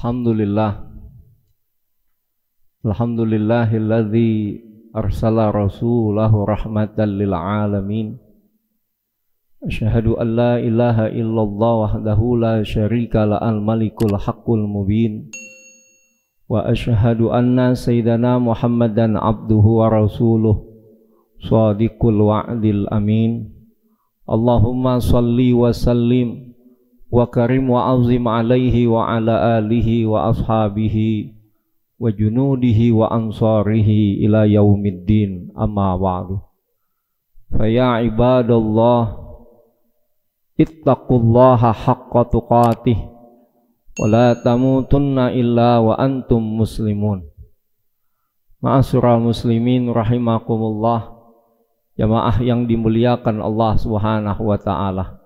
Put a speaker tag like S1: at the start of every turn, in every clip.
S1: Alhamdulillah Alhamdulillahilladzi arsala rasulahu rahmatan lil alamin Asyhadu syarika la al malikul mubin wa asyhadu anna sayyidana Muhammadan abduhu wa rasuluh sadiqul wa'dil amin Allahumma salli wa wa karim wa azim alaihi wa ala alihi wa ashabihi wa junudihi wa ansarihi ila yaumiddin amma ba'du faya ibadallah ittaqullaha haqqa tuqatih wa la tamutunna illa wa antum muslimun ma'asyiral muslimin rahimakumullah jamaah yang dimuliakan Allah Subhanahu wa taala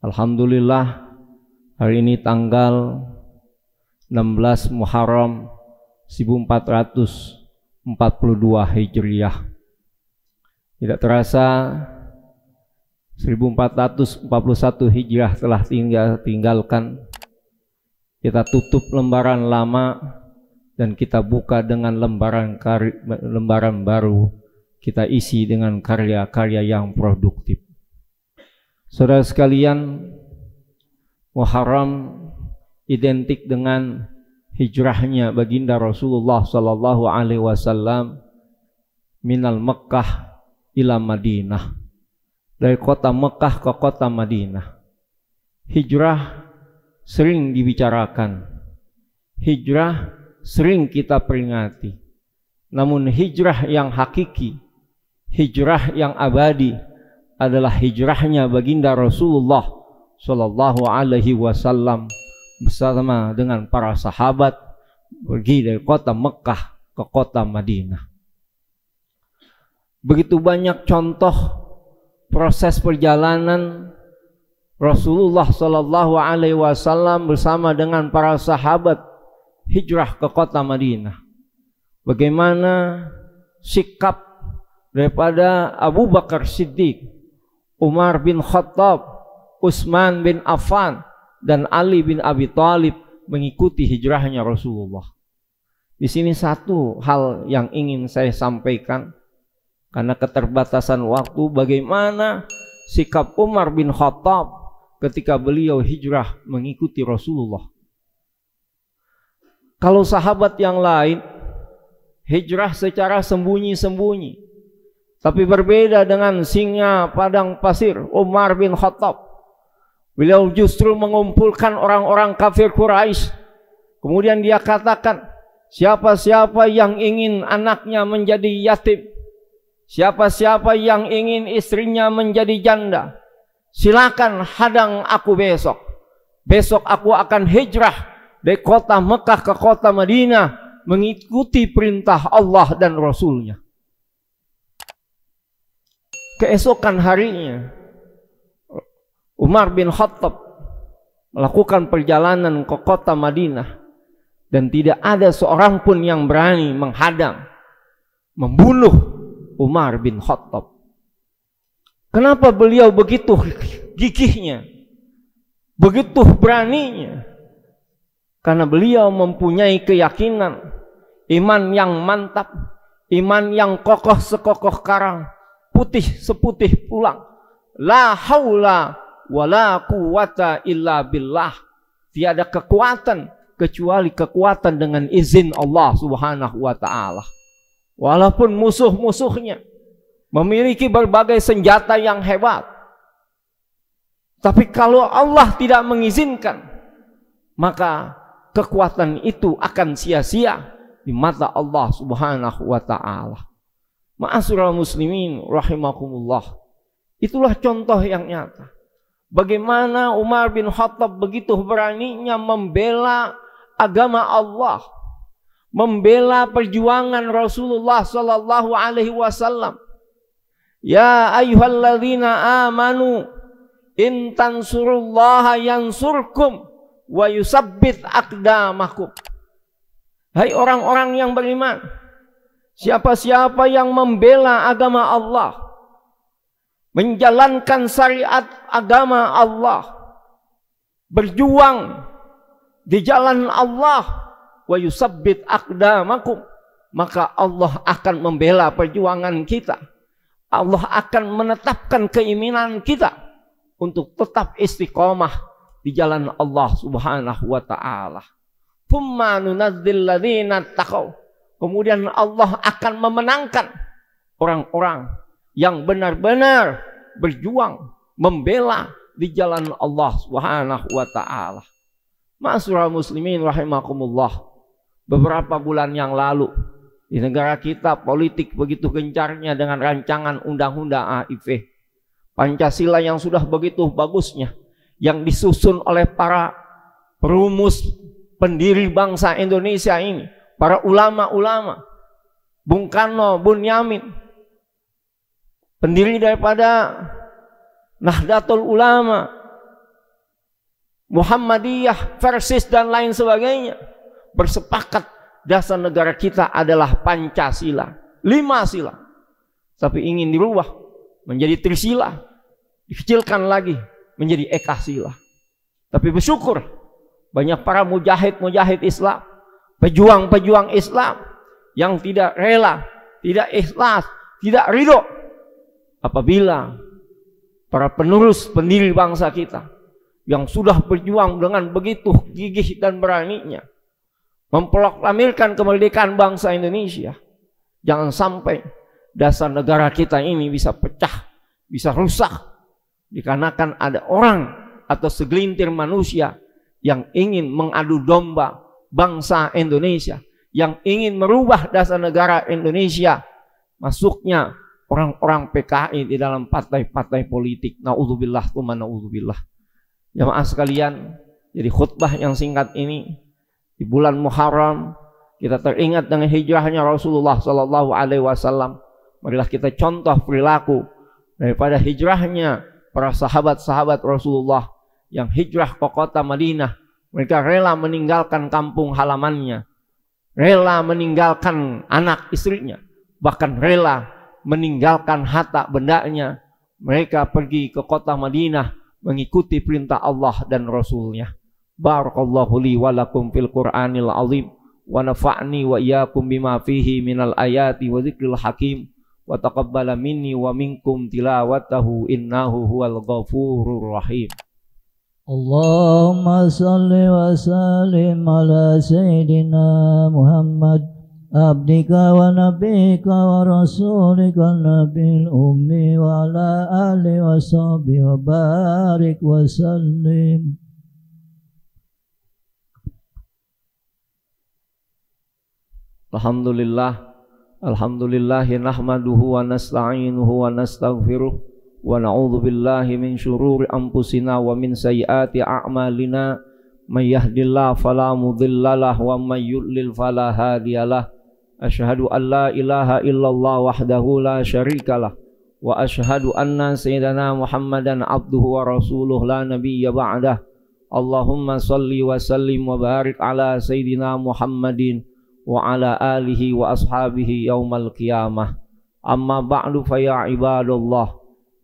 S1: Alhamdulillah hari ini tanggal 16 Muharram 1442 Hijriah. Tidak terasa 1441 Hijriah telah tinggal tinggalkan. Kita tutup lembaran lama dan kita buka dengan lembaran lembaran baru. Kita isi dengan karya-karya yang produktif. Saudara sekalian, Muharram identik dengan hijrahnya baginda Rasulullah sallallahu alaihi wasallam minal Mekkah ila Madinah. Dari kota Mekkah ke kota Madinah. Hijrah sering dibicarakan. Hijrah sering kita peringati. Namun hijrah yang hakiki, hijrah yang abadi, adalah hijrahnya baginda Rasulullah Shallallahu Alaihi Wasallam bersama dengan para sahabat pergi dari kota Mekah ke kota Madinah. Begitu banyak contoh proses perjalanan Rasulullah Shallallahu Alaihi Wasallam bersama dengan para sahabat hijrah ke kota Madinah. Bagaimana sikap daripada Abu Bakar Siddiq Umar bin Khattab, Utsman bin Affan, dan Ali bin Abi Thalib mengikuti hijrahnya Rasulullah. Di sini satu hal yang ingin saya sampaikan karena keterbatasan waktu bagaimana sikap Umar bin Khattab ketika beliau hijrah mengikuti Rasulullah. Kalau sahabat yang lain hijrah secara sembunyi-sembunyi, tapi berbeda dengan singa padang pasir Umar bin Khattab. Beliau justru mengumpulkan orang-orang kafir Quraisy. Kemudian dia katakan, siapa-siapa yang ingin anaknya menjadi yatim, siapa-siapa yang ingin istrinya menjadi janda, silakan hadang aku besok. Besok aku akan hijrah dari kota Mekah ke kota Madinah mengikuti perintah Allah dan Rasulnya. nya keesokan harinya Umar bin Khattab melakukan perjalanan ke kota Madinah dan tidak ada seorang pun yang berani menghadang membunuh Umar bin Khattab. Kenapa beliau begitu gigihnya? Begitu beraninya? Karena beliau mempunyai keyakinan iman yang mantap, iman yang kokoh sekokoh karang, putih seputih pulang. La haula wala quwata illa billah. Tiada kekuatan kecuali kekuatan dengan izin Allah Subhanahu wa taala. Walaupun musuh-musuhnya memiliki berbagai senjata yang hebat. Tapi kalau Allah tidak mengizinkan, maka kekuatan itu akan sia-sia di mata Allah Subhanahu wa taala. Ma'asyiral muslimin rahimakumullah. Itulah contoh yang nyata. Bagaimana Umar bin Khattab begitu beraninya membela agama Allah, membela perjuangan Rasulullah sallallahu alaihi wasallam. Ya ayyuhalladzina amanu in tansurullaha yansurkum wa yusabbit aqdamakum. Hai orang-orang yang beriman, Siapa-siapa yang membela agama Allah, menjalankan syariat agama Allah, berjuang di jalan Allah, wa yusabbit aqdamakum, maka Allah akan membela perjuangan kita. Allah akan menetapkan keinginan kita untuk tetap istiqomah di jalan Allah Subhanahu wa taala. nunazzil ladzina Kemudian Allah akan memenangkan orang-orang yang benar-benar berjuang membela di jalan Allah Subhanahu wa taala. Masyurah muslimin rahimakumullah. Beberapa bulan yang lalu di negara kita politik begitu gencarnya dengan rancangan undang-undang HIV. Pancasila yang sudah begitu bagusnya yang disusun oleh para perumus pendiri bangsa Indonesia ini para ulama-ulama, Bung Karno, Bung Yamin, pendiri daripada Nahdlatul Ulama, Muhammadiyah, Persis dan lain sebagainya, bersepakat dasar negara kita adalah Pancasila, lima sila. Tapi ingin dirubah menjadi Trisila, dikecilkan lagi menjadi Eka Sila. Tapi bersyukur banyak para mujahid-mujahid Islam pejuang-pejuang Islam yang tidak rela, tidak ikhlas, tidak ridho apabila para penerus pendiri bangsa kita yang sudah berjuang dengan begitu gigih dan beraninya memproklamirkan kemerdekaan bangsa Indonesia. Jangan sampai dasar negara kita ini bisa pecah, bisa rusak dikarenakan ada orang atau segelintir manusia yang ingin mengadu domba bangsa Indonesia, yang ingin merubah dasar negara Indonesia, masuknya orang-orang PKI di dalam partai-partai politik. Na'udzubillah, tuma na'udzubillah. Jamaah sekalian, jadi khutbah yang singkat ini, di bulan Muharram, kita teringat dengan hijrahnya Rasulullah Sallallahu Alaihi Wasallam. Marilah kita contoh perilaku daripada hijrahnya para sahabat-sahabat Rasulullah yang hijrah ke kota Madinah mereka rela meninggalkan kampung halamannya, rela meninggalkan anak istrinya, bahkan rela meninggalkan harta bendanya. Mereka pergi ke kota Madinah mengikuti perintah Allah dan Rasulnya. Barakallahu li walakum fil Qur'anil azim wa nafa'ni wa iyyakum bima fihi minal ayati wa dzikril hakim wa taqabbala minni wa minkum tilawatahu innahu huwal ghafurur rahim. اللهم صل وسلم على سيدنا محمد عبدك ونبيك ورسولك النبي الأمي وعلى آله وصحبه وبارك وسلم الحمد لله الحمد لله نحمده ونستعينه ونستغفره ونعوذ بالله من شرور أنفسنا ومن سيئات أعمالنا من يهد الله فلا مضل له ومن يضلل فلا هادي له أشهد أن لا إله إلا الله وحده لا شريك له وأشهد أن سيدنا محمدا عبده ورسوله لا نبي بعده اللهم صل وسلم وبارك على سيدنا محمد وعلى آله وأصحابه يوم القيامة أما بعد فيا عباد الله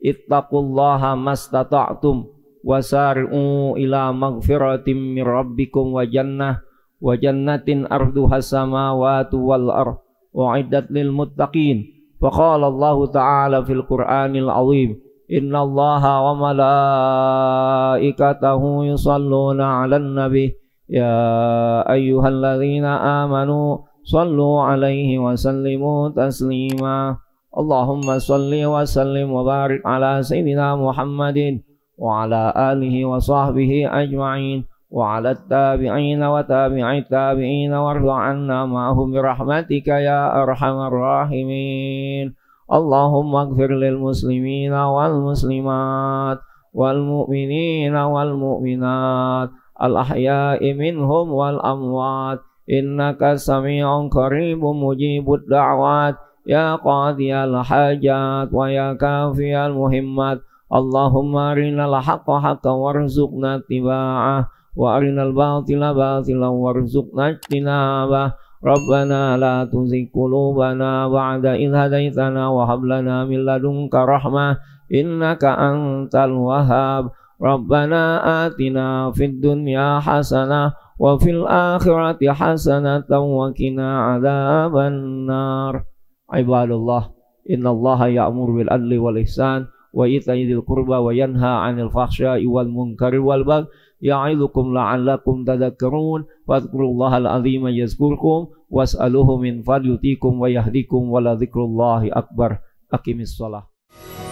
S1: ittaqullah mastata'tum wasari'u ila magfiratim min rabbikum wa jannah wa jannatin arduha samawati wal ard uiddat lil muttaqin faqala Allah ta'ala fil Qur'anil azim inna Allah wa malaikatahu yusalluna 'alan nabi ya ayyuhalladzina amanu sallu 'alaihi wa sallimu taslima اللهم صل وسلم وبارك على سيدنا محمد وعلى آله وصحبه أجمعين وعلى التابعين وتابع التابعين وارض عنا معهم برحمتك يا أرحم الراحمين اللهم اغفر للمسلمين والمسلمات والمؤمنين والمؤمنات الأحياء منهم والأموات إنك سميع قريب مجيب الدعوات يا قاضي الحاجات ويا كافي المهمات اللهم أرنا الحق حقا وارزقنا اتباعه وأرنا الباطل باطلا وارزقنا اجتنابه ربنا لا تزغ قلوبنا بعد إذ هديتنا وهب لنا من لدنك رحمة إنك أنت الوهاب ربنا آتنا في الدنيا حسنة وفي الآخرة حسنة وقنا عذاب النار عباد الله إن الله يأمر بالعدل والإحسان وإيتاء ذي القربى وينهى عن الفحشاء والمنكر والبغي يعظكم لعلكم تذكرون فاذكروا الله العظيم يذكركم واسألوه من فضل يؤتيكم ويهديكم ولذكر الله أكبر أقم الصلاة